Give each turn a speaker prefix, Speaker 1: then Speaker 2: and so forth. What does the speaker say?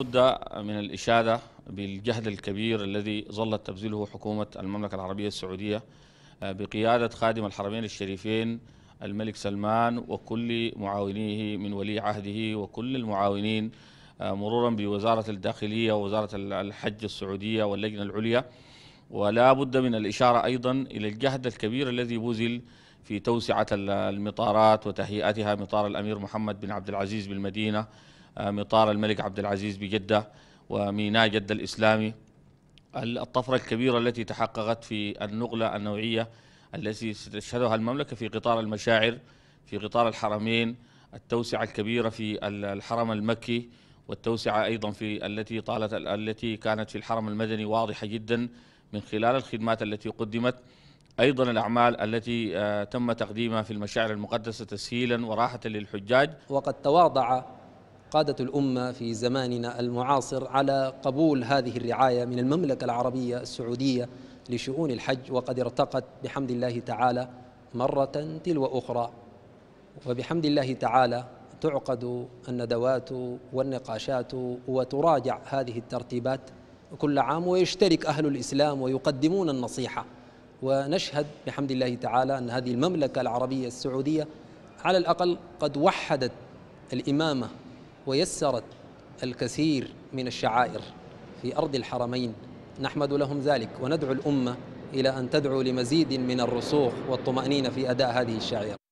Speaker 1: بد من الإشادة بالجهد الكبير الذي ظلت تبذله حكومة المملكة العربية السعودية آه، بقيادة خادم الحرمين الشريفين الملك سلمان وكل معاونيه من ولي عهده وكل المعاونين آه، مرورا بوزارة الداخلية ووزارة الحج السعودية واللجنة العليا ولا بد من الإشارة أيضا إلى الجهد الكبير الذي بذل في توسعة المطارات وتهيئتها مطار الأمير محمد بن عبد العزيز بالمدينة آه، مطار الملك عبد العزيز بجدة وميناء جدة الإسلامي الطفرة الكبيرة التي تحققت في النقلة النوعية التي ستشهدها المملكة في قطار المشاعر في قطار الحرمين التوسعة الكبيرة في الحرم المكي والتوسعة أيضا في التي طالت التي كانت في الحرم المدني واضحة جدا من خلال الخدمات التي قدمت أيضا الأعمال التي آه، تم تقديمها في المشاعر المقدسة تسهيلا
Speaker 2: وراحة للحجاج وقد تواضع قادة الأمة في زماننا المعاصر على قبول هذه الرعاية من المملكة العربية السعودية لشؤون الحج وقد ارتقت بحمد الله تعالى مرة تلو أخرى وبحمد الله تعالى تعقد الندوات والنقاشات وتراجع هذه الترتيبات كل عام ويشترك أهل الإسلام ويقدمون النصيحة ونشهد بحمد الله تعالى أن هذه المملكة العربية السعودية على الأقل قد وحدت الإمامة ويسرت الكثير من الشعائر في أرض الحرمين نحمد لهم ذلك وندعو الأمة إلى أن تدعو لمزيد من الرسوخ والطمأنينة في أداء هذه الشعائر